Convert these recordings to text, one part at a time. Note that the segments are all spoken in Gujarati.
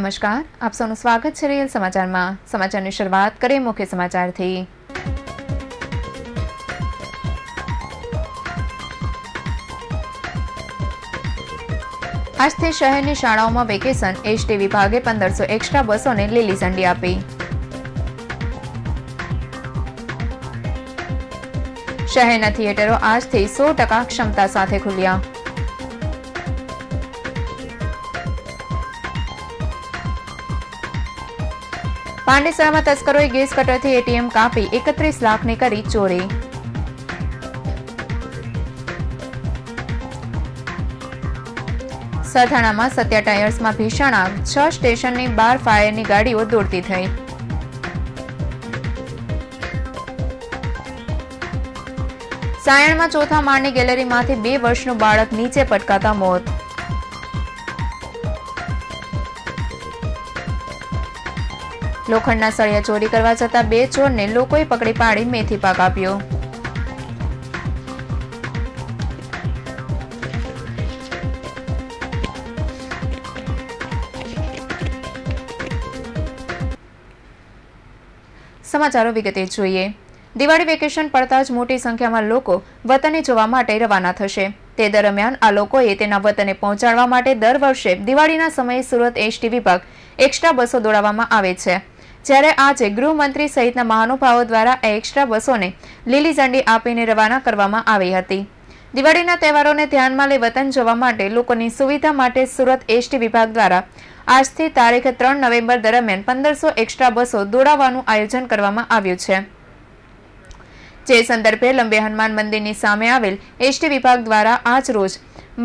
નમસ્કાર આપ સૌનું સ્વાગત છે રેલ સમાચારમાં સમાચારની શરૂઆત કરીએ મુખ્ય સમાચારથી આજથી શહેરની શાળાઓમાં વેકેશન એસટી વિભાગે પંદરસો એક્સ્ટ્રા બસોને લીલી ઝંડી આપી શહેરના થિયેટરો આજથી સો ટકા ક્ષમતા સાથે ખુલ્યા પાંડેસરામાં તસ્કરોએ ગેસ કટરથી એટીએમ કાપી એકત્રીસ લાખની કરી ચોરી સથાણામાં સત્યા ટાયર્સમાં ભીષણ આગ છ સ્ટેશનની બાર ફાયરની ગાડીઓ દોડતી થઈ સાયણમાં ચોથા માળની ગેલેરીમાંથી બે વર્ષનું બાળક નીચે પટકાતા મોત લોખંડના સળિયા ચોરી કરવા જતા બે ચોરને લોકોએ પકડી પાડી મેથી પાક આપ્યો સમાચારો વિગતે જોઈએ દિવાળી વેકેશન પડતા જ મોટી સંખ્યામાં લોકો વતને જોવા માટે રવાના થશે તે દરમિયાન આ લોકોએ તેના વતને પહોંચાડવા માટે દર વર્ષે દિવાળીના સમયે સુરત એસટી વિભાગ એક્સ્ટ્રા બસો દોડાવવામાં આવે છે જ્યારે આજે ગૃહમંત્રી સહિતના મહાનુભાવો દ્વારા એક્સ્ટ્રા બસોને લીલી ઝંડી આપીને રવાના કરવામાં આવી હતી દિવાળીના તહેવારોને ધ્યાનમાં લઈ વતન જવા માટે લોકોની સુવિધા માટે સુરત એસટી વિભાગ દ્વારા આજથી તારીખ ત્રણ નવેમ્બર દરમિયાન પંદરસો એક્સ્ટ્રા બસો દોડાવવાનું આયોજન કરવામાં આવ્યું છે જે સંદર્ભે લંબે હનુમાન મંદિરની સામે આવેલ એસટી વિભાગ દ્વારા આજ રોજ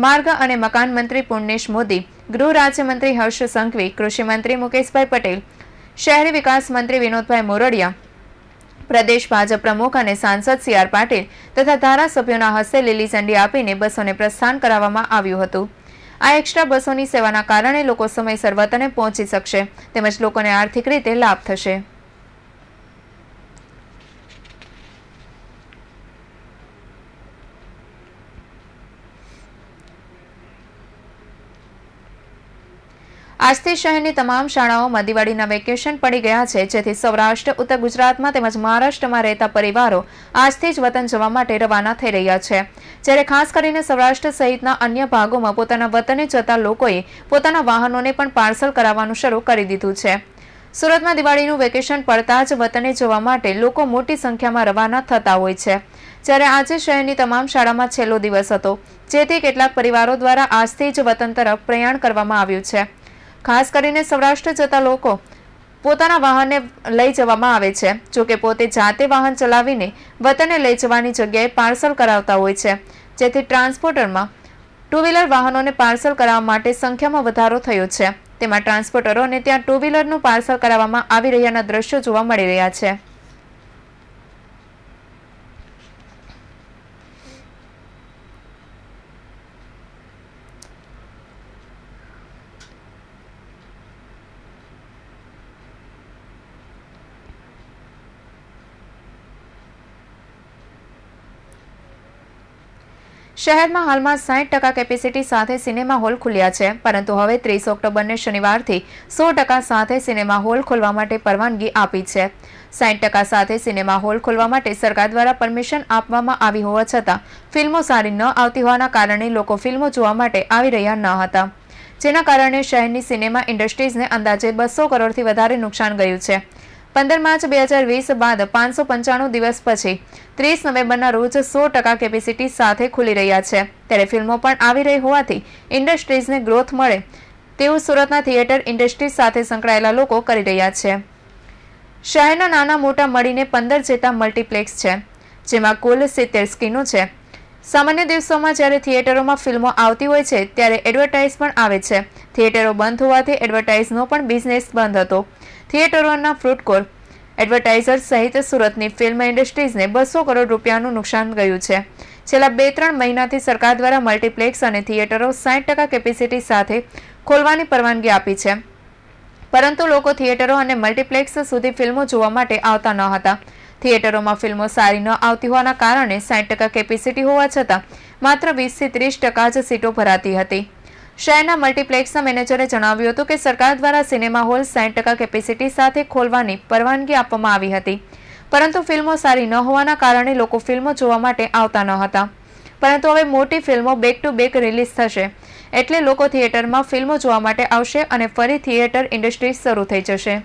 માર્ગ અને મકાન મંત્રી પૂર્ણેશ મોદી ગૃહ રાજ્યમંત્રી હર્ષ સંઘવી કૃષિમંત્રી મુકેશભાઈ પટેલ શહેરી વિકાસ મંત્રી વિનોદભાઈ મોરડિયા પ્રદેશ ભાજપ પ્રમુખ અને સાંસદ સી આર પાટીલ તથા ધારાસભ્યોના હસ્તે લીલી ઝંડી આપીને બસોને પ્રસ્થાન કરાવવામાં આવ્યું હતું આ એક્સ્ટ્રા બસોની સેવાના કારણે લોકો સમયસર વતને પહોંચી શકશે તેમજ લોકોને આર્થિક રીતે લાભ થશે આજથી શહેરની તમામ શાળાઓમાં દિવાળીના વેકેશન પડી ગયા છે જેથી સૌરાષ્ટ્ર ઉત્તર ગુજરાતમાં તેમજ મહારાષ્ટ્રમાં રહેતા પરિવારો આજથી જ વતન જવા માટે રવાના થઈ રહ્યા છે જ્યારે ખાસ કરીને સૌરાષ્ટ્ર સહિતના અન્ય ભાગોમાં પોતાના વતને જતા લોકોએ પોતાના વાહનોને પણ પાર્સલ કરાવવાનું શરૂ કરી દીધું છે સુરતમાં દિવાળીનું વેકેશન પડતા જ વતને જવા માટે લોકો મોટી સંખ્યામાં રવાના થતા હોય છે જ્યારે આજે શહેરની તમામ શાળામાં છેલ્લો દિવસ હતો જેથી કેટલાક પરિવારો દ્વારા આજથી જ વતન તરફ પ્રયાણ કરવામાં આવ્યું છે ખાસ કરીને સૌરાષ્ટ્ર જતા લોકો પોતાના વાહનને લઈ જવામાં આવે છે જો કે પોતે જાતે વાહન ચલાવીને વતને લઈ જવાની જગ્યાએ પાર્સલ કરાવતા હોય છે જેથી ટ્રાન્સપોર્ટરમાં ટુ વ્હીલર વાહનોને પાર્સલ કરાવવા માટે સંખ્યામાં વધારો થયો છે તેમાં ટ્રાન્સપોર્ટરોને ત્યાં ટુ વ્હીલરનું પાર્સલ કરાવવામાં આવી રહ્યાના દ્રશ્યો જોવા મળી રહ્યા છે શહેરમાં હાલમાં સાઠ ટકા કેપેસિટી સાથે સિનેમા હોલ ખુલ્યા છે પરંતુ હવે ત્રીસ ઓક્ટોબરને શનિવારથી સો ટકા સાથે સિનેમા હોલ ખોલવા માટે પરવાનગી આપી છે સાઠ ટકા સાથે સિનેમા હોલ ખોલવા માટે સરકાર દ્વારા પરમિશન આપવામાં આવી હોવા છતાં ફિલ્મો સારી ન આવતી હોવાના કારણે લોકો ફિલ્મો જોવા માટે આવી રહ્યા ન હતા જેના કારણે શહેરની સિનેમા ઇન્ડસ્ટ્રીઝને અંદાજે બસો કરોડથી વધારે નુકસાન ગયું છે પંદર માર્ચ બે હજાર વીસ બાદ પાંચસો પંચાણું દિવસ પછી ત્રીસ નવેમ્બરના રોજ સો ટકા કેપેસિટી સાથે ખુલી રહ્યા છે ત્યારે ફિલ્મો પણ આવી રહી હોવાથી ઇન્ડસ્ટ્રીઝને ગ્રોથ મળે તેવું સુરતના થિયેટર ઇન્ડસ્ટ્રીઝ સાથે સંકળાયેલા લોકો કરી રહ્યા છે શહેરના નાના મોટા મળીને પંદર જેટલા મલ્ટીપ્લેક્સ છે જેમાં કુલ સિત્તેર સ્કીનો છે સામાન્ય દિવસોમાં જ્યારે થિયેટરોમાં ફિલ્મો આવતી હોય છે ત્યારે એડવર્ટાઇઝ પણ આવે છે થિયેટરો બંધ હોવાથી એડવર્ટાઇઝનો પણ બિઝનેસ બંધ હતો થિયેટરોના ફ્રૂટ કોર્ટ એડવર્ટાઇઝર સહિત સુરતની ફિલ્મ ઇન્ડસ્ટ્રીઝને બસો કરોડ રૂપિયાનું નુકસાન ગયું છે છેલ્લા બે ત્રણ મહિનાથી સરકાર દ્વારા મલ્ટીપ્લેક્સ અને થિયેટરો સાઠ ટકા કેપેસિટી સાથે ખોલવાની પરવાનગી આપી છે પરંતુ લોકો થિયેટરો અને મલ્ટીપ્લેક્સ સુધી ફિલ્મો જોવા માટે આવતા ન હતા થિયેટરોમાં ફિલ્મો સારી ન આવતી હોવાના કારણે સાઠ ટકા કેપેસિટી હોવા છતાં માત્ર વીસથી ત્રીસ ટકા જ સીટો ભરાતી હતી શહેરના મલ્ટીપ્લેક્સના મેનેજરે જણાવ્યું હતું કે સરકાર દ્વારા સિનેમા હોલ સાઠ કેપેસિટી સાથે ખોલવાની પરવાનગી આપવામાં આવી હતી પરંતુ ફિલ્મો સારી ન હોવાના કારણે લોકો ફિલ્મો જોવા માટે આવતા ન હતા પરંતુ હવે મોટી ફિલ્મો બેક ટુ બેક રિલીઝ થશે એટલે લોકો થિયેટરમાં ફિલ્મો જોવા માટે આવશે અને ફરી થિયેટર ઇન્ડસ્ટ્રી શરૂ થઈ જશે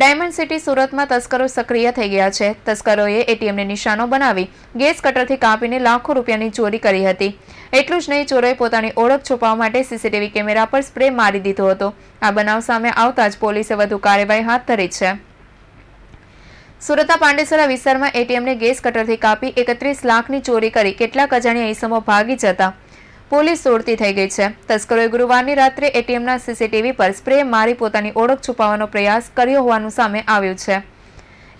ડાયમંડ સિટી સુરતમાં તસ્કરો સક્રિય થઈ ગયા છે તસ્કરોએ એટીએમને નિશાનો બનાવી ગેસ કટરથી કાપીને લાખો રૂપિયાની ચોરી કરી હતી એટલું જ નહીં ચોરોએ પોતાની ઓળખ છુપાવવા માટે સીસીટીવી કેમેરા પર સ્પ્રે મારી દીધો હતો આ બનાવ સામે આવતા જ પોલીસે વધુ કાર્યવાહી હાથ ધરી છે સુરતના પાંડેસરા વિસ્તારમાં એટીએમને ગેસ કટરથી કાપી એકત્રીસ લાખની ચોરી કરી કેટલાક અજાણ્યા ઈસમો ભાગી જતા પોલીસ દોડતી થઈ ગઈ છે તસ્કરોએ ગુરુવારની રાત્રે એટીએમના સીસીટીવી પર સ્પ્રે મારી પોતાની ઓળખ છુપાવવાનો પ્રયાસ કર્યો હોવાનું સામે આવ્યું છે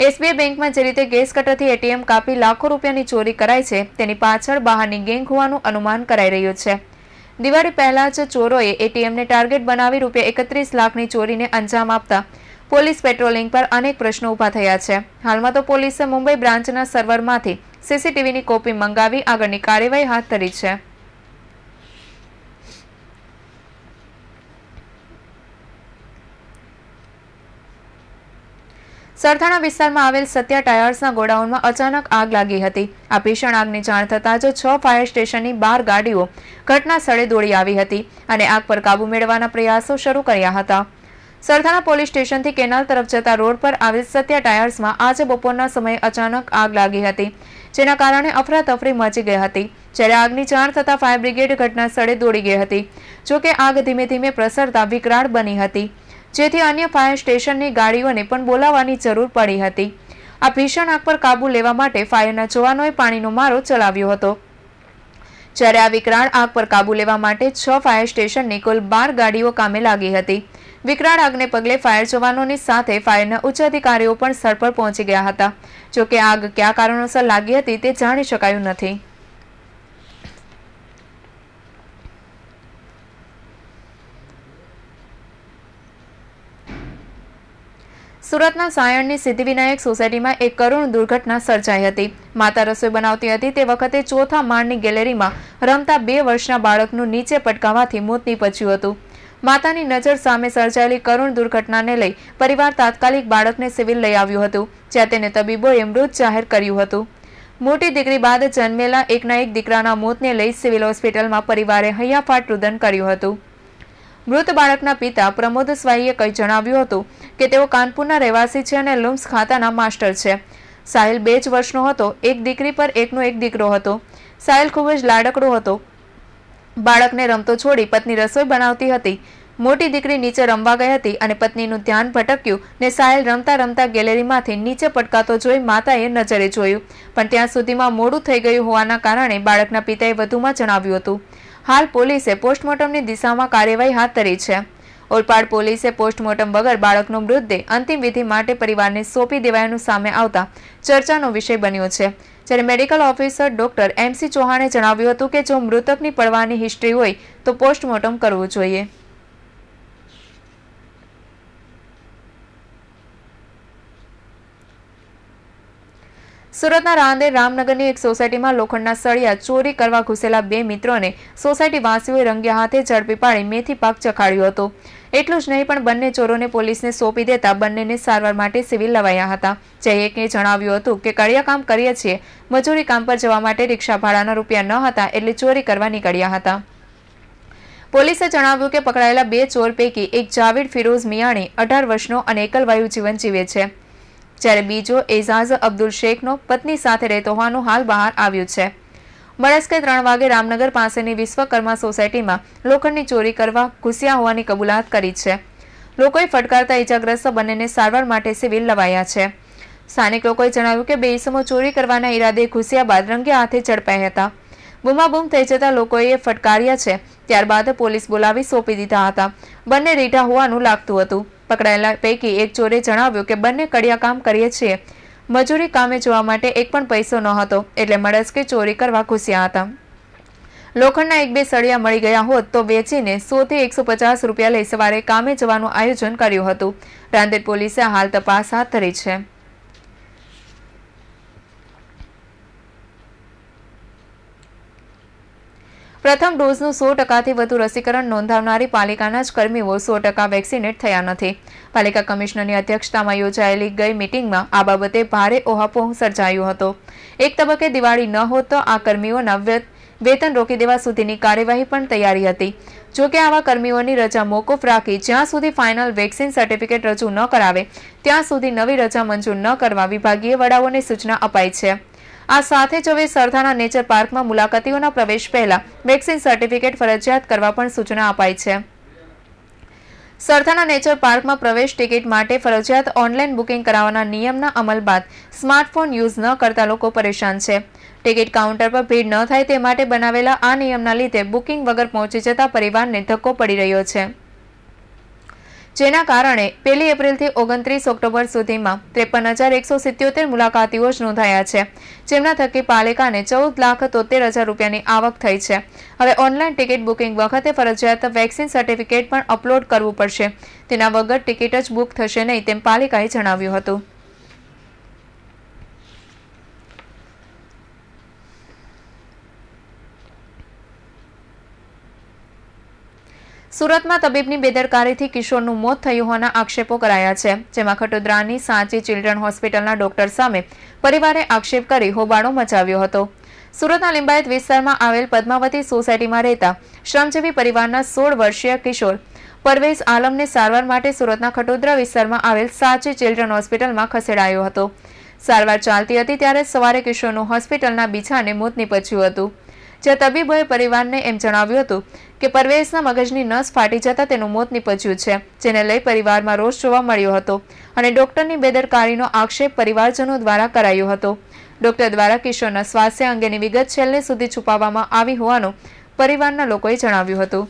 એસબીઆઈ બેંકમાં જે રીતે ગેસ કટરથી એટીએમ કાપી લાખો રૂપિયાની ચોરી કરાય છે તેની પાછળ બહારની ગેંગ હોવાનું અનુમાન કરાઈ રહ્યું છે દિવાળી પહેલા જ ચોરોએ એટીએમને ટાર્ગેટ બનાવી રૂપિયા એકત્રીસ લાખની ચોરીને અંજામ આપતા પોલીસ પેટ્રોલિંગ પર અનેક પ્રશ્નો ઊભા થયા છે હાલમાં તો પોલીસે મુંબઈ બ્રાન્ચના સર્વરમાંથી સીસીટીવીની કોપી મંગાવી આગળની કાર્યવાહી હાથ ધરી છે સરથાણા વિસ્તારમાં આવેલ સત્યા ટાયર્સના ગોડાઉનમાં અચાનક આગ લાગી હતી આ ભીષણ આગની જાણ થતાં જ છ ફાયર સ્ટેશનની બાર ગાડીઓ ઘટના સ્થળે દોડી આવી હતી અને આગ પર કાબુ મેળવવાના પ્રયાસો શરૂ કર્યા હતા સરથાણા પોલીસ સ્ટેશનથી કેનાલ તરફ જતા રોડ પર આવેલ સત્યા ટાયર્સમાં આજે બપોરના સમયે અચાનક આગ લાગી હતી જેના કારણે અફરાતફરી મચી ગઈ હતી જ્યારે આગની જાણ થતાં ફાયર બ્રિગેડ ઘટના સ્થળે દોડી ગઈ હતી જોકે આગ ધીમે ધીમે પ્રસરતા વિકરાળ બની હતી જેથી અન્ય ફાયર સ્ટેશનની ગાડીઓને પણ બોલાવવાની જરૂર પડી હતી આ ભીષણ આગ પર કાબુ લેવા માટે ફાયરના જવાનોએ પાણીનો મારો ચલાવ્યો હતો જ્યારે આ વિકરાળ આગ પર કાબુ લેવા માટે છ ફાયર સ્ટેશનની કુલ બાર ગાડીઓ કામે લાગી હતી વિકરાળ આગને પગલે ફાયર જવાનોની સાથે ફાયરના ઉચ્ચ અધિકારીઓ પણ સ્થળ પર પહોંચી ગયા હતા જોકે આગ કયા કારણોસર લાગી હતી તે જાણી શકાયું નથી સુરતના સાયણની સિદ્ધિવિનાયક સોસાયટીમાં એક કરુણ દુર્ઘટના સર્જાઈ હતી માતા રસોઈ બનાવતી હતી તે વખતે ચોથા માળની ગેલેરીમાં રમતા બે વર્ષના બાળકનું નીચે પટકાવવાથી મોત નીપજ્યું હતું માતાની નજર સામે સર્જાયેલી કરુણ દુર્ઘટનાને લઈ પરિવાર તાત્કાલિક બાળકને સિવિલ લઈ આવ્યું હતું જ્યાં તેને તબીબોએ મૃત જાહેર કર્યું હતું મોટી દીકરી બાદ જન્મેલા એકના એક દીકરાના મોતને લઈ સિવિલ હોસ્પિટલમાં પરિવારે હૈયાફાટ રુદન કર્યું હતું મૃત બાળકના પિતા પ્રમોદ સ્વાઈએ કંઈ જણાવ્યું હતું કે તેઓ કાનપુરના રહેવાસી છે અને લુમ્સ ખાતાના માસ્ટર છે સાહિલ બે જ વર્ષનો હતો એક દીકરી પર એકનો એક દીકરો હતો સાહિલ ખૂબ જ લાડકડો હતો બાળકને રમતો છોડી પત્ની રસોઈ બનાવતી હતી મોટી દીકરી નીચે રમવા ગઈ હતી અને પત્નીનું ધ્યાન ભટક્યું ને સાયલ રમતા રમતા ગેલેરીમાંથી નીચે પટકાતો જોઈ માતાએ નજરે જોયું પણ ત્યાં સુધીમાં મોડું થઈ ગયું હોવાના કારણે બાળકના પિતાએ વધુમાં જણાવ્યું હતું હાલ પોલીસે પોસ્ટમોર્ટમની દિશામાં કાર્યવાહી હાથ ધરી છે ઓલપાડ પોલીસે પોસ્ટમોર્ટમ વગર બાળકનો મૃતદેહ અંતિમ વિધિ માટે પરિવારને સોંપી દેવાયાનું સામે આવતા ચર્ચાનો વિષય બન્યો છે જ્યારે મેડિકલ ઓફિસર ડોક્ટર એમસી ચૌહાણે જણાવ્યું હતું કે જો મૃતકની પડવાની હિસ્ટ્રી હોય તો પોસ્ટમોર્ટમ કરવું જોઈએ સુરતના રાંદે રામનગરની એક સોસાયટીમાં લોખંડના સળિયા ચોરી કરવા ઘૂસેલા બે મિત્રોને સોસાયટી વાસીઓએ રંગે હાથે ઝડપી પાડી મેથી પાક ચખાડ્યો હતો એટલું જ નહીં પણ બંને ચોરોને પોલીસને સોંપી દેતા બંનેને સારવાર માટે સિવિલ લવાયા હતા જે જણાવ્યું હતું કે કડિયા કરીએ છીએ મજૂરી કામ પર જવા માટે રિક્ષા ભાડાના રૂપિયા ન હતા એટલે ચોરી કરવા નીકળ્યા હતા પોલીસે જણાવ્યું કે પકડાયેલા બે ચોર પૈકી એક જાવેદ ફિરોઝ મિયાણી અઢાર વર્ષનો અને એકલવાયુ જીવન જીવે છે જ્યારે બીજો એઝાઝ અબ્દુલ શેખનો પત્ની સાથે રહેતો હોવાનું હાલ બહાર આવ્યું છે બળસ્કે ત્રણ વાગે રામનગર પાસેની વિશ્વકર્મા સોસાયટીમાં લોખંડની ચોરી કરવા ઘૂસ્યા હોવાની કબૂલાત કરી છે લોકોએ ફટકારતા ઇજાગ્રસ્ત બંનેને સારવાર માટે સિવિલ લવાયા છે સ્થાનિક લોકોએ જણાવ્યું કે બે ઇસમો ચોરી કરવાના ઈરાદે ઘૂસ્યા બાદ રંગે હાથે ઝડપાયા હતા બૂમાબૂમ થઈ જતા લોકોએ ફટકાર્યા છે ત્યારબાદ પોલીસ બોલાવી સોંપી દીધા હતા બંને રીઢા હોવાનું લાગતું હતું પકડાયેલા પૈકી એક ચોરે જણાવ્યું કે બંને કડિયા કામ કરીએ છીએ મજૂરી કામે જોવા માટે એક પણ પૈસો ન હતો એટલે મળસ્કે ચોરી કરવા ઘૂસ્યા હતા લોખંડના એક બે સળિયા મળી ગયા હોત તો વેચીને સોથી એકસો પચાસ રૂપિયા લઈ સવારે કામે જવાનું આયોજન કર્યું હતું રાંદેર પોલીસે હાલ તપાસ હાથ ધરી છે પ્રથમ ડોઝનું સો ટકાથી વધુ રસીકરણ નોંધાવનારી પાલિકાના જ કર્મીઓ સો ટકા વેક્સિનેટ થયા નથી પાલિકા કમિશનરની અધ્યક્ષતામાં યોજાયેલી ગઈ મિટિંગમાં આ બાબતે ભારે ઓહાપોહ સર્જાયો હતો એક તબક્કે દિવાળી ન હોત તો આ કર્મીઓના વેતન રોકી દેવા સુધીની કાર્યવાહી પણ તૈયારી હતી જોકે આવા કર્મીઓની રજા મોકૂફ રાખી જ્યાં સુધી ફાઇનલ વેક્સિન સર્ટિફિકેટ રજૂ ન કરાવે ત્યાં સુધી નવી રજા મંજૂર ન કરવા વિભાગીય વડાઓને સૂચના અપાઈ છે આ સાથે જ હવે સરથાના નેચર પાર્કમાં મુલાકાતીઓના પ્રવેશ પહેલા વેક્સિન સર્ટિફિકેટ ફરજિયાત કરવા પણ સૂચના અપાઈ છે સરથાના નેચર પાર્કમાં પ્રવેશ ટિકિટ માટે ફરજિયાત ઓનલાઈન બુકિંગ કરાવવાના નિયમના અમલ બાદ સ્માર્ટફોન યુઝ ન કરતા લોકો પરેશાન છે ટિકિટ કાઉન્ટર પર ભીડ ન થાય તે માટે બનાવેલા આ નિયમના લીધે બુકિંગ વગર પહોંચી જતા પરિવારને ધક્કો પડી રહ્યો છે જેના કારણે પહેલી એપ્રિલથી ઓગણત્રીસ ઓક્ટોબર સુધીમાં ત્રેપન હજાર એકસો સિત્યોતેર મુલાકાતીઓ જ નોંધાયા છે જેમના થકી પાલિકાને ચૌદ લાખ તોતેર હજાર રૂપિયાની આવક થઈ છે હવે ઓનલાઈન ટિકિટ બુકિંગ વખતે ફરજિયાત વેક્સિન સર્ટિફિકેટ પણ અપલોડ કરવું પડશે તેના વગર ટિકિટ જ બુક થશે નહીં તેમ પાલિકાએ જણાવ્યું હતું સુરતમાં તબીબની બેદરકારીથી કિશોરનું મોત થયું હોવાના આક્ષેપો કરાયા છે જેમાં ખટોદરાની સાંચી ચિલ્ડ્રન હોસ્પિટલના ડોક્ટર સામે પરિવારે આક્ષેપ કરી હોબાળો મચાવ્યો હતો સુરતના લિંબાયત વિસ્તારમાં આવેલ પદ્માવતી સોસાયટીમાં રહેતા શ્રમજીવી પરિવારના સોળ વર્ષીય કિશોર પરવેઝ આલમને સારવાર માટે સુરતના ખટોદરા વિસ્તારમાં આવેલ સાચી ચિલ્ડ્રન હોસ્પિટલમાં ખસેડાયો હતો સારવાર ચાલતી હતી ત્યારે સવારે કિશોરનું હોસ્પિટલના બીછાને મોત નીપજ્યું હતું જ્યાં તબીબોએ પરિવારને એમ જણાવ્યું હતું કે પરવેશના મગજની નસ ફાટી જતા તેનું મોત નીપજ્યું છે જેને લઈ પરિવારમાં રોષ જોવા મળ્યો હતો અને ડોક્ટરની બેદરકારીનો આક્ષેપ પરિવારજનો દ્વારા કરાયો હતો ડોક્ટર દ્વારા કિશોરના સ્વાસ્થ્ય અંગેની વિગત છેલ્લે સુધી છુપાવવામાં આવી હોવાનું પરિવારના લોકોએ જણાવ્યું હતું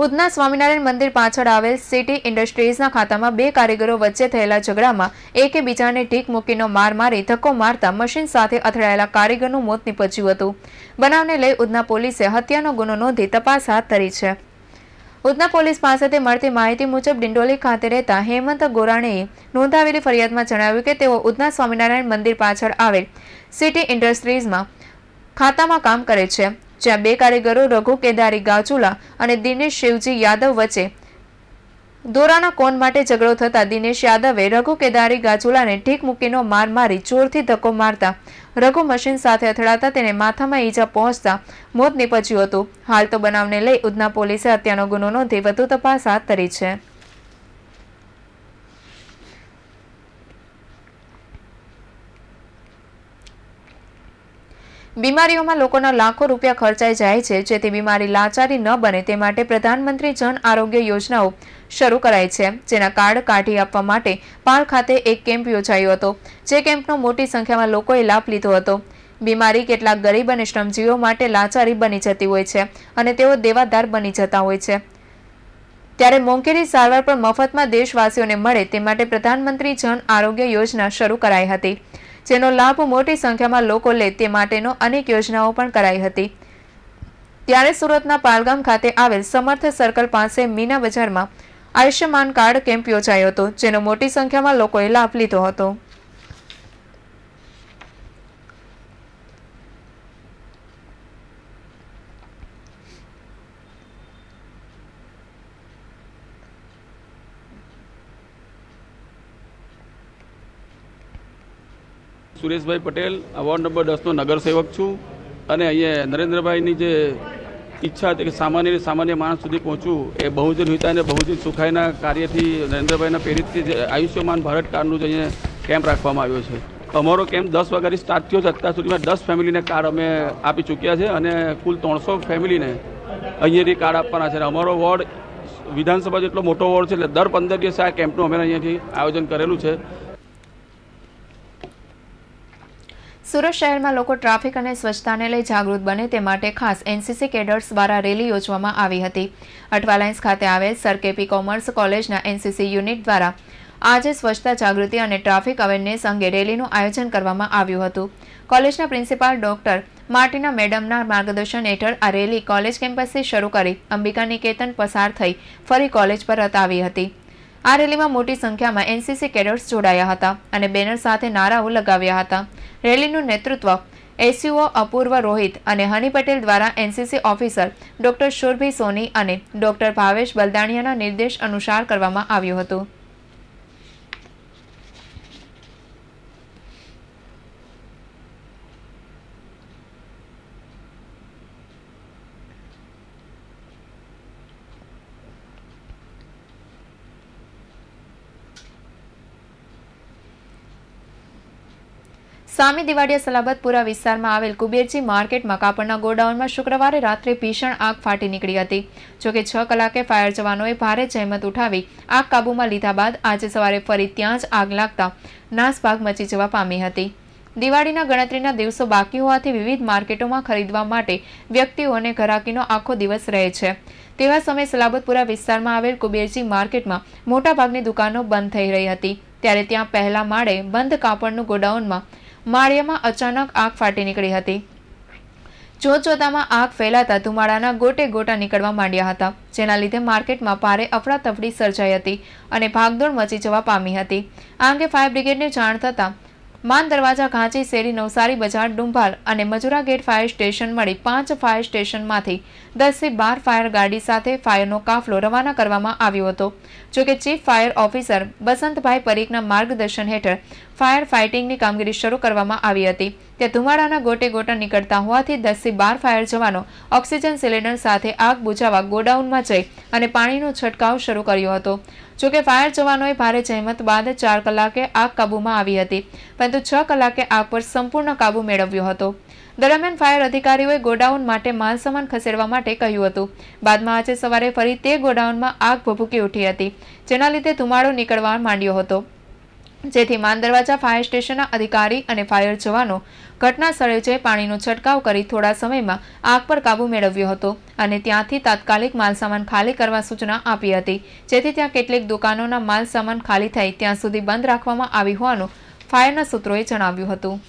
ઉધના સ્વામિનારાયણ મંદિર પાછળ આવેલ સિટી ઇન્ડસ્ટ્રીઝના ખાતામાં બે કારીગરો વચ્ચે થયેલા ઝઘડામાં એકે બીજાને ઢીક મૂકીનો માર મારી ધક્કો મારતા મશીન સાથે અથડાયેલા કારીગરનું મોત નીપજ્યું હતું બનાવને લઈ ઉધના પોલીસે હત્યાનો ગુનો નોંધી તપાસ હાથ ધરી છે ઉધના પોલીસ પાસેથી મળતી માહિતી મુજબ ડિંડોલી ખાતે રહેતા હેમંત ગોરાણીએ નોંધાવેલી ફરિયાદમાં જણાવ્યું કે તેઓ ઉધના સ્વામિનારાયણ મંદિર પાછળ આવેલ સિટી ઇન્ડસ્ટ્રીઝમાં ખાતામાં કામ કરે છે જ્યાં બે કારીગરો રઘુ કેદારી ગાજુલા અને દિનેશ શિવજી યાદવ વચ્ચે દોરાના કોન માટે ઝઘડો થતાં દિનેશ યાદવે રઘુ કેદારી ગાજુલાને ઠીક મૂકીનો માર મારી જોરથી ધક્કો મારતા રઘુ મશીન સાથે અથડાતા તેને માથામાં ઈજા પહોંચતા મોત નીપજ્યું હતું હાલ તો બનાવને લઈ ઉધના પોલીસે હત્યાનો ગુનો નોંધી વધુ તપાસ હાથ ધરી છે બીમારીઓમાં લોકોના લાખો રૂપિયા ખર્ચાઈ જાય છે જેથી બીમારી લાચારી ન બને તે માટે પ્રધાનમંત્રી જન આરોગ્ય યોજનાઓ શરૂ કરાઈ છે જેના કાર્ડ કાઢી આપવા માટે પાલ ખાતે એક કેમ્પ યોજાયો હતો જે કેમ્પનો મોટી સંખ્યામાં લોકોએ લાભ લીધો હતો બીમારી કેટલાક ગરીબ અને શ્રમજીવીઓ માટે લાચારી બની જતી હોય છે અને તેઓ દેવાદાર બની જતા હોય છે ત્યારે મોંઘેરી સારવાર પણ મફતમાં દેશવાસીઓને મળે તે માટે પ્રધાનમંત્રી જન આરોગ્ય યોજના શરૂ કરાઈ હતી જેનો લાભ મોટી સંખ્યામાં લોકો લે તે માટેનો અનેક યોજનાઓ પણ કરાઈ હતી ત્યારે સુરતના પાલગામ ખાતે આવેલ સમર્થ સર્કલ પાસે મીના બજારમાં આયુષ્યમાન કાર્ડ કેમ્પ યોજાયો હતો જેનો મોટી સંખ્યામાં લોકોએ લાભ લીધો હતો સુરેશભાઈ પટેલ વોર્ડ નંબર દસનો નગરસેવક છું અને અહીંયા નરેન્દ્રભાઈની જે ઈચ્છા હતી કે સામાન્ય સામાન્ય માણસ સુધી પહોંચવું એ બહુજન હિતા બહુજન સુખાઈના કાર્યથી નરેન્દ્રભાઈના પ્રેરિતથી જે આયુષ્યમાન ભારત કાર્ડનું જે અહીંયા કેમ્પ રાખવામાં આવ્યો છે અમારો કેમ્પ દસ વાગ્યાથી સ્ટાર્ટ થયો છે અત્યાર સુધીમાં દસ ફેમિલીને કાર્ડ અમે આપી ચૂક્યા છે અને કુલ ત્રણસો ફેમિલીને અહીંયાથી કાર્ડ આપવાના છે અમારો વોર્ડ વિધાનસભા જેટલો મોટો વોર્ડ છે એટલે દર પંદર દિવસે આ કેમ્પનું અમે અહીંયાથી આયોજન કરેલું છે સુરત શહેરમાં લોકો ટ્રાફિક અને સ્વચ્છતાને લઈ જાગૃત બને તે માટે ખાસ એનસીસી કેડર્સ દ્વારા રેલી યોજવામાં આવી હતી અઠવાલાઇન્સ ખાતે આવેલ સર કેપી કોમર્સ કોલેજના એનસીસી યુનિટ દ્વારા આજે સ્વચ્છતા જાગૃતિ અને ટ્રાફિક અવેરનેસ અંગે રેલીનું આયોજન કરવામાં આવ્યું હતું કોલેજના પ્રિન્સિપાલ ડોક્ટર માર્ટિના મેડમના માર્ગદર્શન હેઠળ આ રેલી કોલેજ કેમ્પસથી શરૂ કરી અંબિકા નિકેતન પસાર થઈ ફરી કોલેજ પર રતાવી હતી આ રેલીમાં મોટી સંખ્યામાં એનસીસી કેડર્સ જોડાયા હતા અને બેનર સાથે નારાઓ લગાવ્યા હતા રેલીનું નેતૃત્વ એસયુઓ અપૂર્વ રોહિત અને હની પટેલ દ્વારા NCC officer doctor Surbhi Soni અને ડોક્ટર ભાવેશ બલદાણિયાના નિર્દેશ અનુસાર કરવામાં આવ્યું હતું સ્વામી દિવાડિયા સલાબતપુરા વિસ્તારમાં આવેલ કુબેરજી માર્કેટમાં કાપડના ગોડાઉનમાં શુક્રવારે રાત્રે ભીષણ આગ ફાટી નીકળી હતી જોકે છ કલાકે ફાયર જવાનોએ ભારે જહેમત ઉઠાવી આગ કાબૂમાં લીધા બાદ આજે સવારે ફરી ત્યાં જ આગ લાગતા નાસભાગ મચી જવા પામી હતી દિવાળીના ગણતરીના દિવસો બાકી હોવાથી વિવિધ માર્કેટોમાં ખરીદવા માટે વ્યક્તિઓને ઘરાકીનો આખો દિવસ રહે છે તેવા સમયે સલાબતપુરા વિસ્તારમાં આવેલ કુબેરજી માર્કેટમાં મોટાભાગની દુકાનો બંધ થઈ રહી હતી ત્યારે ત્યાં પહેલા માળે બંધ કાપડનું ગોડાઉનમાં માળિયામાં અચાનક આગ ફાટી નીકળી હતી જોતજોતામાં આગ ફેલાતા ધુમાડાના ગોટે ગોટા નીકળવા માંડ્યા હતા જેના લીધે માર્કેટમાં ભારે અફડાતફડી સર્જાઈ હતી અને ભાગદોડ મચી જવા પામી હતી આ અંગે ફાયર બ્રિગેડને જાણ થતાં માન દરવાજા ઘાંચી શેરી નવસારી બજાર ડુંભાલ અને મજુરા ગેટ ફાયર સ્ટેશન મળી પાંચ ફાયર સ્ટેશનમાંથી દસથી બાર ફાયર ગાડી સાથે ફાયરનો કાફલો રવાના કરવામાં આવ્યો હતો જોકે ચીફ ફાયર ઓફિસર બસંતભાઈ પરીખના માર્ગદર્શન હેઠળ ફાયર ફાઇટિંગની કામગીરી શરૂ કરવામાં આવી હતી તે ધુમાડાના ગોટે ગોટા નીકળતા હોવાથી દસથી બાર ફાયર જવાનો ઓક્સિજન સિલિન્ડર સાથે આગ બુજાવવા ગોડાઉનમાં જઈ અને પાણીનો છંટકાવ શરૂ કર્યો હતો જોકે ફાયર જવાનોએ ભારે જહેમત બાદ ચાર કલાકે આગ કાબૂમાં આવી હતી પરંતુ છ કલાકે આગ પર સંપૂર્ણ કાબૂ મેળવ્યો હતો દરમિયાન ફાયર અધિકારીઓએ ગોડાઉન માટે માલસામાન ખસેડવા માટે કહ્યું હતું બાદમાં આજે સવારે ફરી તે ગોડાઉનમાં આગ ભભૂકી ઉઠી હતી જેના લીધે ધુમાડો નીકળવા માંડ્યો હતો જેથી માન દરવાજા ફાયર સ્ટેશનના અધિકારી અને ફાયર જવાનો ઘટના સ્થળે જઈ પાણીનો છંટકાવ કરી થોડા સમયમાં આગ પર કાબુ મેળવ્યો હતો અને ત્યાંથી તાત્કાલિક માલસામાન ખાલી કરવા સૂચના આપી હતી જેથી ત્યાં કેટલીક દુકાનોના માલસામાન ખાલી થાય ત્યાં સુધી બંધ રાખવામાં આવી હોવાનું ફાયરના સૂત્રોએ જણાવ્યું હતું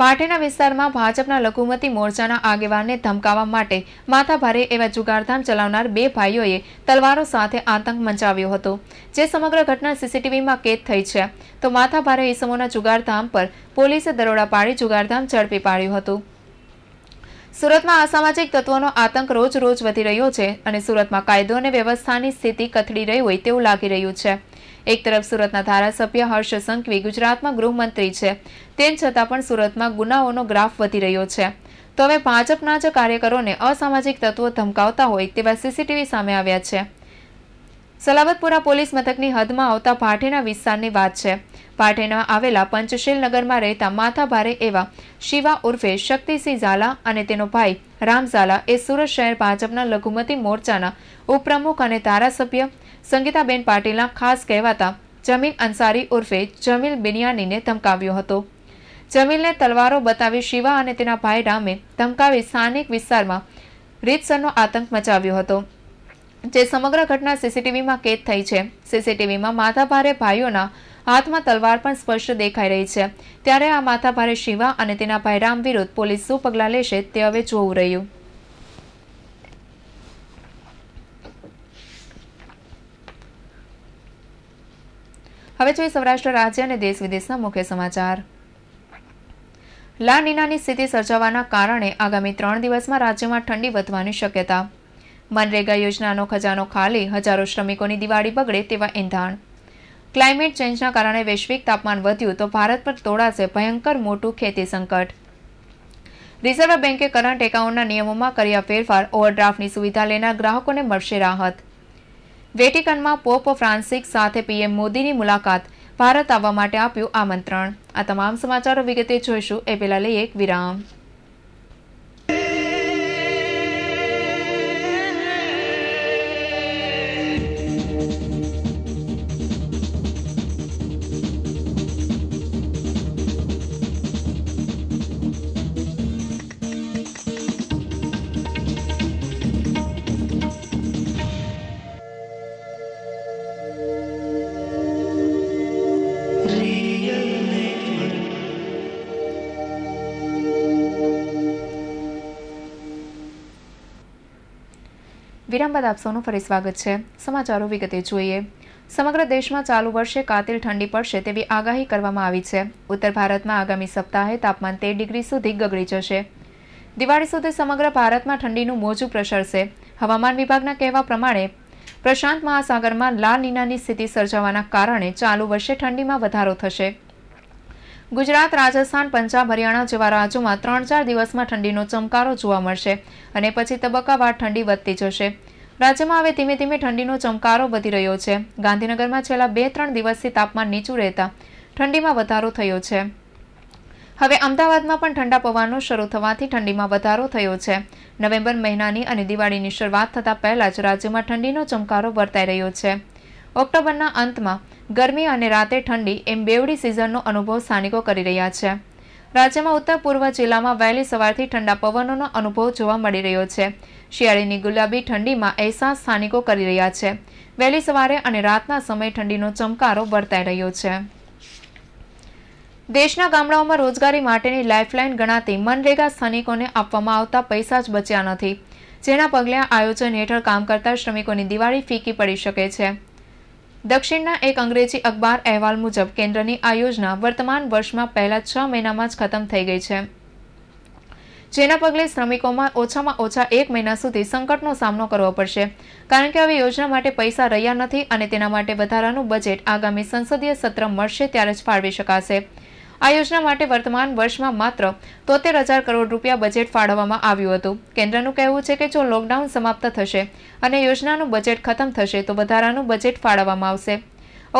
પાટેના વિસ્તારમાં ભાજપના લઘુમતી મોરચાના આગેવાનને ધમકાવવા માટે માથાભારે એવા જુગારધામ ચલાવનાર બે ભાઈઓએ તલવારો સાથે આતંક મચાવ્યો હતો જે સમગ્ર ઘટના સીસીટીવીમાં કેદ થઈ છે તો માથાભારે ઈસમોના જુગારધામ પર પોલીસે દરોડા પાડી જુગારધામ ઝડપી પાડ્યું હતું સુરતમાં અસામાજિક તત્વોનો આતંક રોજ રોજ વધી રહ્યો છે અને સુરતમાં કાયદો અને વ્યવસ્થાની સ્થિતિ કથળી રહી હોય તેવું લાગી રહ્યું છે એક તરફ સુરતના ધારાસભ્ય હર્ષ સંઘવી ગુજરાતમાં ગૃહમંત્રી છે તેમ છતાં પણ સુરતમાં ગુનાઓનો ગ્રાફ વધી રહ્યો છે તો હવે ભાજપના જ કાર્યકરોને અસામાજિક તત્વો ધમકાવતા હોય તેવા સીસીટીવી સામે આવ્યા છે સલાવતપુરા પોલીસ મથકની હદમાં આવતા ભાટેના વિસ્તારની વાત છે પાટેના આવેલા પંચશીલ નગરમાં રહેતા માથાભારે એવા શિવા ઉર્ફે શક્તિસિંહ ઝાલા અને તેનો ભાઈ રામ ઝાલા એ સુરત શહેર ભાજપના લઘુમતી મોરચાના ઉપપ્રમુખ અને ધારાસભ્ય સંગીતાબેન પાટીલના ખાસ કહેવાતા જમીલ અંસારી ઉર્ફે જમીલ બિનિયાનીને ધમકાવ્યો હતો જમીલને તલવારો બતાવી શિવા અને તેના ભાઈ રામે ધમકાવી સ્થાનિક વિસ્તારમાં રીતસરનો આતંક મચાવ્યો હતો જે સમગ્ર ઘટના સીસીટીવીમાં કેદ થઈ છે સીસીટીવીમાં માથાભારે ભાઈઓના હાથમાં તલવાર પણ સ્પષ્ટ દેખાઈ રહી છે ત્યારે આ માથાભારે શિવા અને તેના ભાઈ રામ વિરુદ્ધ પોલીસ શું પગલાં લેશે તે હવે જોવું રહ્યું હવે જોઈએ સૌરાષ્ટ્ર રાજ્ય અને દેશ વિદેશના મુખ્ય સમાચાર લા નીનાની સ્થિતિ સર્જાવાના કારણે આગામી ત્રણ દિવસમાં રાજ્યમાં ઠંડી વધવાની શક્યતા મનરેગા યોજનાનો ખજાનો ખાલી હજારો શ્રમિકોની દિવાળી બગડે તેવા એંધાણ ક્લાઇમેટ ચેન્જના કારણે વૈશ્વિક તાપમાન વધ્યું તો ભારત પર તોડાશે ભયંકર મોટું ખેતી સંકટ રિઝર્વ બેન્કે કરંટ એકાઉન્ટના નિયમોમાં કર્યા ફેરફાર ઓવરડ્રાફ્ટની સુવિધા લેનાર ગ્રાહકોને મળશે રાહત વેટિકનમાં પોપ ફ્રાન્સિક સાથે પીએમ મોદીની મુલાકાત ભારત આવવા માટે આપ્યું આમંત્રણ આ તમામ સમાચારો વિગતે જોઈશું એ પહેલાં લઈએ એક વિરામ બાદ આપ સૌનું ફરી સ્વાગત છે સમાચારો વિગતે જોઈએ સમગ્ર દેશમાં ચાલુ વર્ષે કાતિલ ઠંડી પડશે તેવી આગાહી કરવામાં આવી છે ઉત્તર ભારતમાં આગામી સપ્તાહે તાપમાન તેર ડિગ્રી સુધી ગગડી જશે દિવાળી સુધી સમગ્ર ભારતમાં ઠંડીનું મોજું પ્રસરશે હવામાન વિભાગના કહેવા પ્રમાણે પ્રશાંત મહાસાગરમાં લાલ નીનાની સ્થિતિ સર્જાવાના કારણે ચાલુ વર્ષે ઠંડીમાં વધારો થશે ગુજરાત રાજસ્થાન પંજાબ હરિયાણા જેવા રાજ્યોમાં ત્રણ ચાર દિવસમાં ઠંડીનો ચમકારો જોવા મળશે અને પછી તબક્કાવાર ઠંડી વધતી જશે રાજ્યમાં હવે ધીમે ધીમે ઠંડીનો ચમકારો વધી રહ્યો છે ગાંધીનગરમાં છેલ્લા બે ત્રણ દિવસથી તાપમાન નીચું રહેતા ઠંડીમાં વધારો થયો છે હવે અમદાવાદમાં પણ ઠંડા પવનો શરૂ થવાથી ઠંડીમાં વધારો થયો છે નવેમ્બર મહિનાની અને દિવાળીની શરૂઆત થતાં પહેલાં જ રાજ્યમાં ઠંડીનો ચમકારો વર્તાઈ રહ્યો છે ઓક્ટોબરના અંતમાં ગરમી અને રાતે ઠંડી એમ બેવડી સિઝનનો અનુભવ સ્થાનિકો કરી રહ્યા છે રાજ્યમાં ઉત્તર પૂર્વ જિલ્લામાં વહેલી સવારથી ઠંડા પવનોનો અનુભવ જોવા મળી રહ્યો છે શિયાળીની ગુલાબી ઠંડીમાં અહેસાસ સ્થાનિકો કરી રહ્યા છે વહેલી સવારે અને રાતના સમયે ઠંડીનો ચમકારો વર્તાઈ રહ્યો છે દેશના ગામડાઓમાં રોજગારી માટેની લાઇફલાઇન ગણાતી મનરેગા સ્થાનિકોને આપવામાં આવતા પૈસા જ બચ્યા નથી જેના પગલે આયોજન હેઠળ કામ કરતા શ્રમિકોની દિવાળી ફીકી પડી શકે છે દક્ષિણના એક અંગ્રેજી અખબાર અહેવાલ મુજબ કેન્દ્રની આ યોજના વર્તમાન વર્ષમાં પહેલા છ મહિનામાં જ ખતમ થઈ ગઈ છે જેના પગલે શ્રમિકોમાં ઓછામાં ઓછા એક મહિના સુધી સંકટનો સામનો કરવો પડશે કારણ કે હવે યોજના માટે પૈસા રહ્યા નથી અને તેના માટે વધારાનું બજેટ આગામી સંસદીય સત્ર મળશે ત્યારે જ ફાળવી શકાશે આ યોજના માટે વર્તમાન વર્ષમાં માત્ર તોતેર હજાર કરોડ રૂપિયા બજેટ ફાળવવામાં આવ્યું હતું કેન્દ્રનું કહેવું છે કે જો લોકડાઉન સમાપ્ત થશે અને યોજનાનું બજેટ ખતમ થશે તો વધારાનું બજેટ ફાળવવામાં આવશે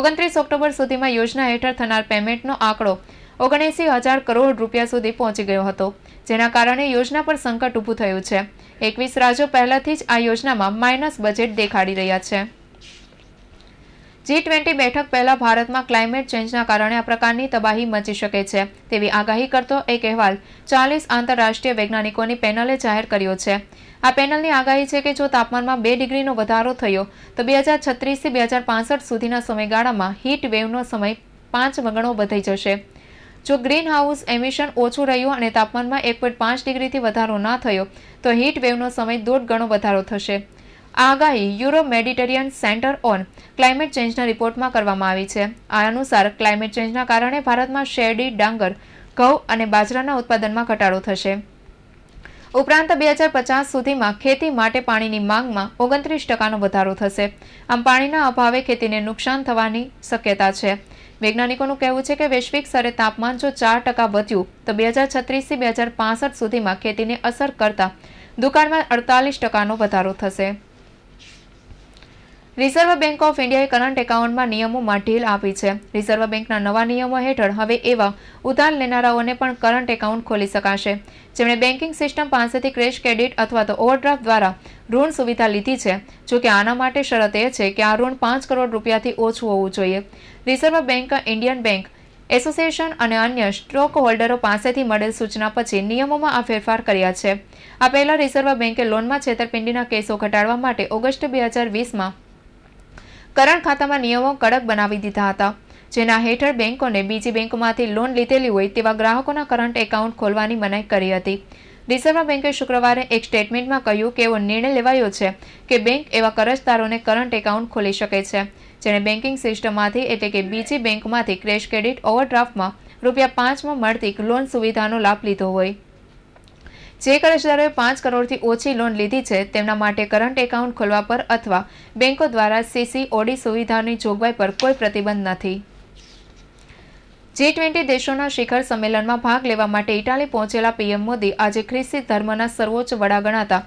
ઓગણત્રીસ ઓક્ટોબર સુધીમાં યોજના હેઠળ થનાર પેમેન્ટનો આંકડો ઓગણએંસી હજાર કરોડ રૂપિયા સુધી પહોંચી ગયો હતો જેના કારણે યોજના પર સંકટ ઊભું થયું છે એકવીસ રાજ્યો પહેલાથી જ આ યોજનામાં માઇનસ બજેટ દેખાડી રહ્યા છે જી ટ્વેન્ટી બેઠક પહેલા ભારતમાં ક્લાઇમેટ ચેન્જના કારણે આ પ્રકારની તબાહી મચી શકે છે તેવી આગાહી કરતો એક અહેવાલ ચાલીસ આંતરરાષ્ટ્રીય વૈજ્ઞાનિકોની પેનલે જાહેર કર્યો છે આ પેનલની આગાહી છે કે જો તાપમાનમાં બે ડિગ્રીનો વધારો થયો તો બે હજાર છત્રીસથી બે હજાર પાસઠ સુધીના સમયગાળામાં હીટ વેવનો સમય પાંચ ગણો વધી જશે જો ગ્રીન હાઉસ એમિશન ઓછું રહ્યું અને તાપમાનમાં એક પોઈન્ટ પાંચ ડિગ્રીથી વધારો ના થયો તો હીટ વેવનો સમય દોઢ ગણો વધારો થશે આગાહી Euro Mediterranean Center on Climate ચેન્જના રિપોર્ટમાં કરવામાં આવી છે આ અનુસાર ક્લાઇમેટ ચેન્જના કારણે ભારતમાં શેરડી ડાંગર ઘઉં અને બાજરાના ઉત્પાદનમાં ઘટાડો થશે ઉપરાંત બે હજાર પચાસ સુધીમાં ખેતી માટે પાણીની માંગમાં ઓગણત્રીસ ટકાનો વધારો થશે આમ પાણીના અભાવે ખેતીને નુકસાન થવાની શક્યતા છે વૈજ્ઞાનિકોનું કહેવું છે કે વૈશ્વિક સ્તરે તાપમાન જો ચાર ટકા વધ્યું તો બે હજાર છત્રીસથી બે હજાર પાસઠ સુધીમાં ખેતીને અસર કરતા દુકાનમાં અડતાલીસ ટકાનો વધારો થશે રિઝર્વ બેંક ઓફ ઇન્ડિયાએ કરંટ એકાઉન્ટમાં નિયમોમાં ઢીલ આપી છે રિઝર્વ બેંકના નવા નિયમો હેઠળ હવે એવા ઉધાર લેનારાઓને પણ કરંટ એકાઉન્ટ ખોલી શકાશે જેમણે બેન્કિંગ સિસ્ટમ પાસેથી ક્રેશ ક્રેડિટ અથવા તો ઓવરડ્રાફ્ટ દ્વારા ઋણ સુવિધા લીધી છે જો કે આના માટે શરત એ છે કે આ ઋણ પાંચ કરોડ રૂપિયાથી ઓછું હોવું જોઈએ Reserve Bank Indian Bank Association અને અન્ય સ્ટોક હોલ્ડરો પાસેથી મળેલ સૂચના પછી નિયમોમાં આ ફેરફાર કર્યા છે આ પહેલા રિઝર્વ બેંકે લોનમાં છેતરપિંડીના કેસો ઘટાડવા માટે ઓગસ્ટ બે હજાર વીસમાં કરંટ ખાતામાં નિયમો કડક બનાવી દીધા હતા જેના હેઠળ બેંકોને બીજી બેંકમાંથી લોન લીધેલી હોય તેવા ગ્રાહકોના કરંટ એકાઉન્ટ ખોલવાની મનાઈ કરી હતી રિઝર્વ બેંકે શુક્રવારે એક સ્ટેટમેન્ટમાં કહ્યું કે એવો નિર્ણય લેવાયો છે કે બેંક એવા કરજદારોને કરંટ એકાઉન્ટ ખોલી શકે છે જેણે બેન્કિંગ સિસ્ટમમાંથી એટલે કે બીજી બેંકમાંથી ક્રેશ ક્રેડિટ ઓવરડ્રાફ્ટમાં રૂપિયા પાંચમાં મળતી લોન સુવિધાનો લાભ લીધો હોય જે કરજદારોએ પાંચ કરોડથી ઓછી લોન લીધી છે તેમના માટે કરંટ એકાઉન્ટ ખોલવા પર અથવા બેંકો દ્વારા સીસી ઓડી સુવિધાની જોગવાઈ પર કોઈ પ્રતિબંધ નથી જી ટ્વેન્ટી દેશોના શિખર સંમેલનમાં ભાગ લેવા માટે ઇટાલી પહોંચેલા પીએમ મોદી આજે ખ્રિસ્તી ધર્મના સર્વોચ્ચ વડા ગણાતા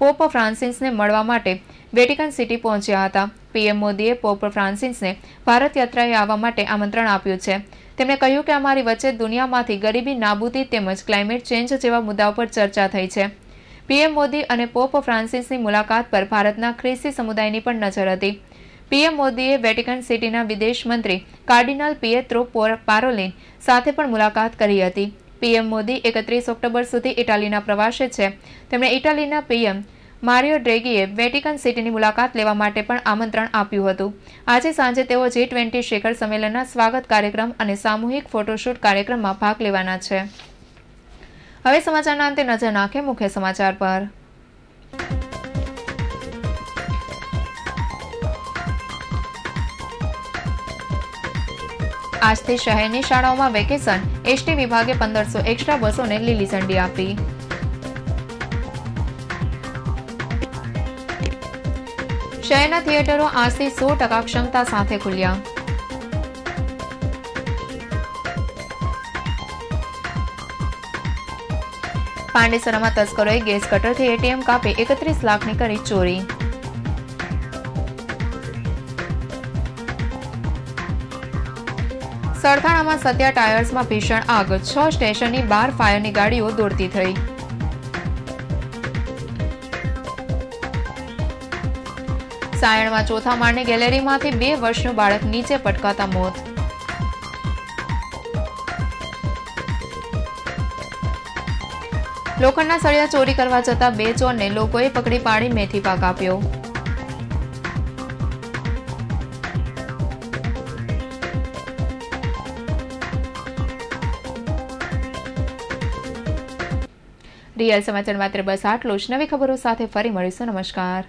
પોપ ફ્રાન્સિસને મળવા માટે વેટિકન સિટી પહોંચ્યા હતા પીએમ મોદીએ પોપ ફ્રાન્સિસને ભારત યાત્રાએ આવવા માટે આમંત્રણ આપ્યું છે તેમણે કહ્યું કે અમારી વચ્ચે દુનિયામાંથી ગરીબી નાબૂદી તેમજ ક્લાઇમેટ ચેન્જ જેવા મુદ્દાઓ પર ચર્ચા થઈ છે પીએમ મોદી અને પોપ ફ્રાન્સિસની મુલાકાત પર ભારતના ખ્રિસ્તી સમુદાયની પણ નજર હતી પીએમ મોદીએ વેટિકન સિટીના વિદેશ મંત્રી કાર્ડિનલ પિયેત્રો પારોલિન સાથે પણ મુલાકાત કરી હતી પીએમ મોદી એકત્રીસ ઓક્ટોબર સુધી ઇટાલીના પ્રવાસે છે તેમણે ઇટાલીના પીએમ મારિયો ડ્રેગીએ વેટિકન સિટીની મુલાકાત લેવા માટે પણ આમંત્રણ આપ્યું હતું આજે સાંજે તેઓ જી ટ્વેન્ટી શિખર સંમેલનના સ્વાગત કાર્યક્રમ અને સામૂહિક ફોટોશૂટ કાર્યક્રમમાં ભાગ લેવાના છે હવે સમાચારના અંતે નજર નાખે મુખ્ય સમાચાર પર આજથી શહેરની શાળાઓમાં વેકેશન એસટી વિભાગે પંદરસો એક્સ્ટ્રા બસોને લીલી ઝંડી આપી શહેરના થિયેટરો આજથી સો ટકા ક્ષમતા સાથે ખુલ્યા પાંડેસરામાં તસ્કરોએ ગેસ કટરથી એટીએમ કાપી એકત્રીસ લાખની કરી ચોરી સરથાણામાં સત્યા ટાયર્સમાં ભીષણ આગ છ સ્ટેશનની બાર ફાયરની ગાડીઓ દોડતી થઈ સાયણમાં ચોથા માળની ગેલેરીમાંથી બે વર્ષનું બાળક નીચે પટકાતા મોત લોખંડના સળિયા ચોરી કરવા જતા બે ચોરને લોકોએ પકડી પાડી મેથી પાક આપ્યો રિયલ સમાચાર માત્ર બસ આટલું જ નવી ખબરો સાથે ફરી મળીશું નમસ્કાર